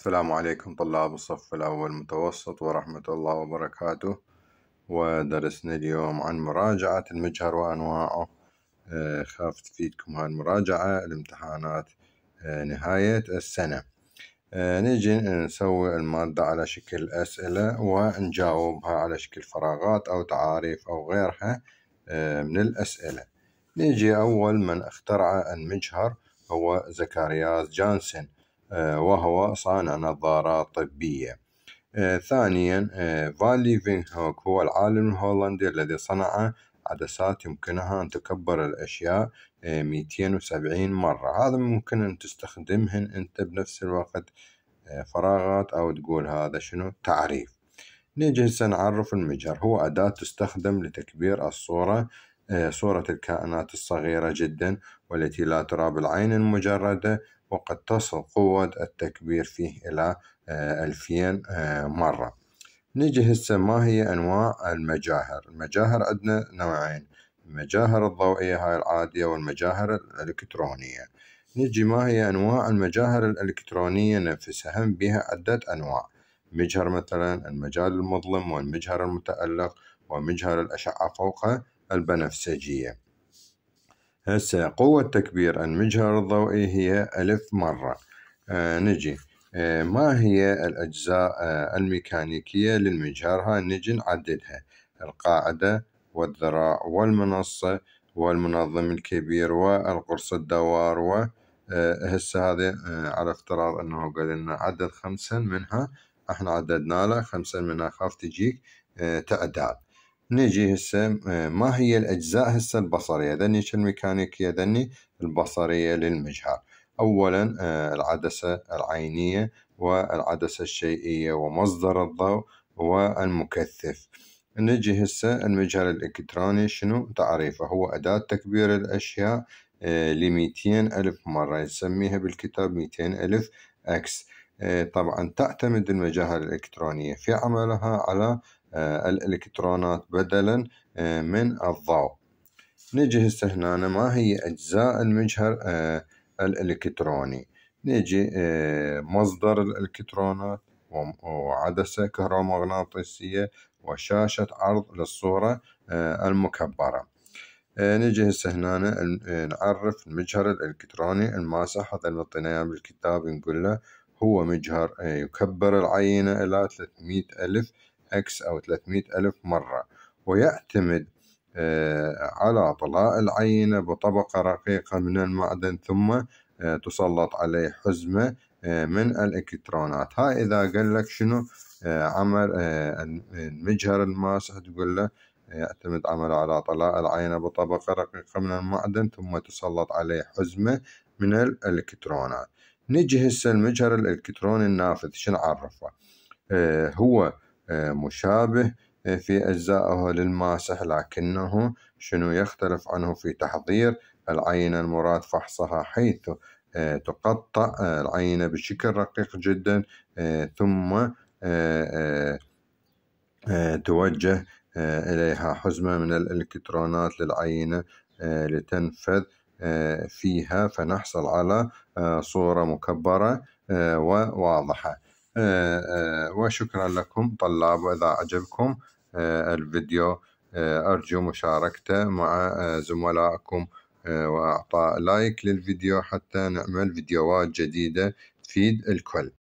السلام عليكم طلاب الصف الأول متوسط ورحمة الله وبركاته ودرسنا اليوم عن مراجعة المجهر وأنواعه آه، خاف تفيدكم هاي المراجعة الامتحانات آه، نهاية السنة آه، نجي نسوي المادة على شكل أسئلة ونجاوبها على شكل فراغات أو تعاريف أو غيرها من الأسئلة نجي أول من اخترع المجهر هو زكرياس جانسون آه، وهو صانع نظارة طبية آه، ثانيا آه، فالي هوك هو العالم الهولندي الذي صنع عدسات يمكنها أن تكبر الأشياء ميتين وسبعين مرة هذا ممكن أن تستخدمهن أنت بنفس الوقت فراغات أو تقول هذا شنو تعريف نيجي سنعرف المجهر هو أداة تستخدم لتكبير الصورة صورة الكائنات الصغيرة جدا والتي لا ترى بالعين المجردة وقد تصل قوة التكبير فيه إلى آه، ألفين آه، مرة نجي هسه ما هي أنواع المجاهر المجاهر عندنا نوعين المجاهر الضوئية هاي العادية والمجاهر الإلكترونية نجي ما هي أنواع المجاهر الإلكترونية نفسها هم بها عدة أنواع مجهر مثلا المجال المظلم والمجهر المتألق ومجهر الأشعة فوق البنفسجية هسه قوة تكبير المجهر الضوئي هي ألف مرة آه نجي آه ما هي الأجزاء آه الميكانيكية للمجهر هاي نجي نعددها القاعدة والذراع والمنصة والمنظم الكبير والقرص الدوار و آه، هسه هذا آه، على افتراض انه قال لنا عدد خمسا منها احنا عددنا له خمسا منها خاف تجيك آه، تعداد نجي هسه آه، ما هي الاجزاء هسه البصريه ذني الميكانيكيه ذني البصريه للمجهر اولا آه، العدسه العينيه والعدسه الشيئيه ومصدر الضوء والمكثف نجي هسه المجهر الالكتروني شنو تعريفه هو اداه تكبير الاشياء آه، لميتين ألف مرة يسميها بالكتاب ميتين ألف أكس طبعا تعتمد المجاهر الإلكترونية في عملها على آه، الإلكترونات بدلا آه، من الضوء نجي هسه هنا ما هي أجزاء المجهر آه، الإلكتروني نجي مصدر الإلكترونات وعدسة كهرومغناطيسية وشاشة عرض للصورة المكبرة نجي هسه هنا نعرف المجهر الإلكتروني الماسح هذا اللي بالكتاب نقول له هو مجهر يكبر العينة إلى 300 ألف اكس أو 300 ألف مرة ويعتمد آه، على طلاء العينة بطبقة رقيقة من المعدن ثم آه، تسلط عليه حزمة آه، من الإلكترونات هاي إذا قال لك شنو عمل المجهر الماسح تقول له يعتمد عمله على طلاء العينة بطبقة رقيقة من المعدن ثم تسلط عليه حزمة من الإلكترونات نجي هسه المجهر الإلكتروني النافذ شنو عرفه هو آه، مشابه آه، في أجزائه للماسح لكنه شنو يختلف عنه في تحضير العينة المراد فحصها حيث آه، تقطع العينة بشكل رقيق جدا ثم توجه إليها حزمة من الإلكترونات للعينة لتنفذ فيها فنحصل على صورة مكبرة وواضحة آه، آه، وشكرا لكم طلاب وإذا عجبكم آه، الفيديو أرجو مشاركته مع زملائكم وإعطاء لايك للفيديو حتى نعمل فيديوهات جديدة تفيد الكل